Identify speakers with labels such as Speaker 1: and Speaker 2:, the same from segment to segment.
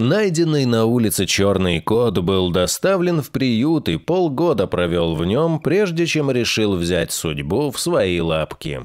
Speaker 1: Найденный на улице черный кот был доставлен в приют и полгода провел в нем, прежде чем решил взять судьбу в свои лапки.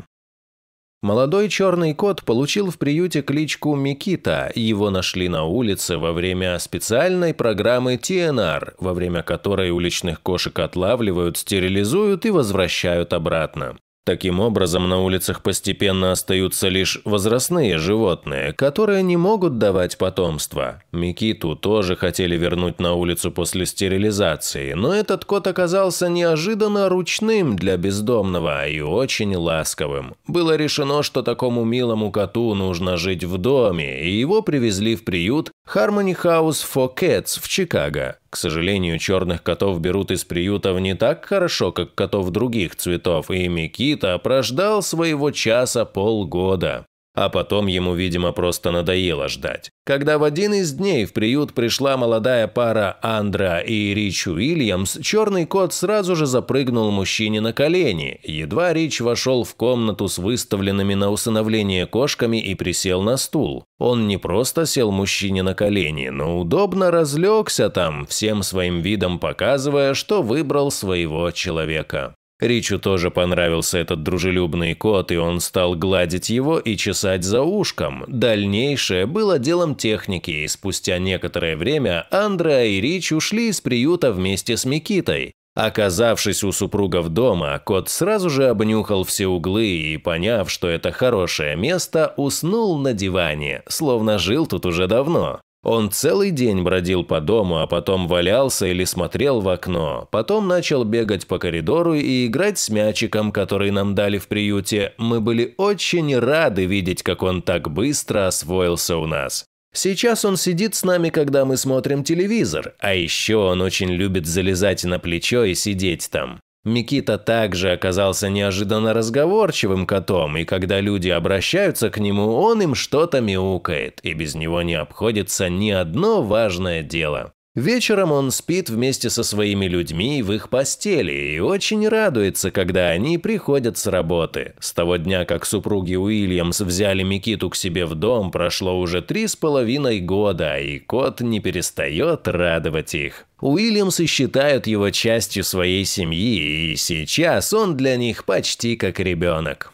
Speaker 1: Молодой черный кот получил в приюте кличку Микита, его нашли на улице во время специальной программы ТНР, во время которой уличных кошек отлавливают, стерилизуют и возвращают обратно. Таким образом, на улицах постепенно остаются лишь возрастные животные, которые не могут давать потомство. Микиту тоже хотели вернуть на улицу после стерилизации, но этот кот оказался неожиданно ручным для бездомного и очень ласковым. Было решено, что такому милому коту нужно жить в доме, и его привезли в приют Harmony House for Cats в Чикаго. К сожалению, черных котов берут из приютов не так хорошо, как котов других цветов, и Микита прождал своего часа полгода. А потом ему, видимо, просто надоело ждать. Когда в один из дней в приют пришла молодая пара Андра и Рич Уильямс, черный кот сразу же запрыгнул мужчине на колени. Едва Рич вошел в комнату с выставленными на усыновление кошками и присел на стул. Он не просто сел мужчине на колени, но удобно разлегся там, всем своим видом показывая, что выбрал своего человека. Ричу тоже понравился этот дружелюбный кот, и он стал гладить его и чесать за ушком. Дальнейшее было делом техники, и спустя некоторое время Андреа и Рич ушли из приюта вместе с Микитой. Оказавшись у супругов дома, кот сразу же обнюхал все углы и, поняв, что это хорошее место, уснул на диване, словно жил тут уже давно. Он целый день бродил по дому, а потом валялся или смотрел в окно. Потом начал бегать по коридору и играть с мячиком, который нам дали в приюте. Мы были очень рады видеть, как он так быстро освоился у нас. Сейчас он сидит с нами, когда мы смотрим телевизор, а еще он очень любит залезать на плечо и сидеть там. Микита также оказался неожиданно разговорчивым котом, и когда люди обращаются к нему, он им что-то мяукает, и без него не обходится ни одно важное дело. Вечером он спит вместе со своими людьми в их постели и очень радуется, когда они приходят с работы. С того дня, как супруги Уильямс взяли Микиту к себе в дом, прошло уже три с половиной года, и кот не перестает радовать их. Уильямсы считают его частью своей семьи, и сейчас он для них почти как ребенок.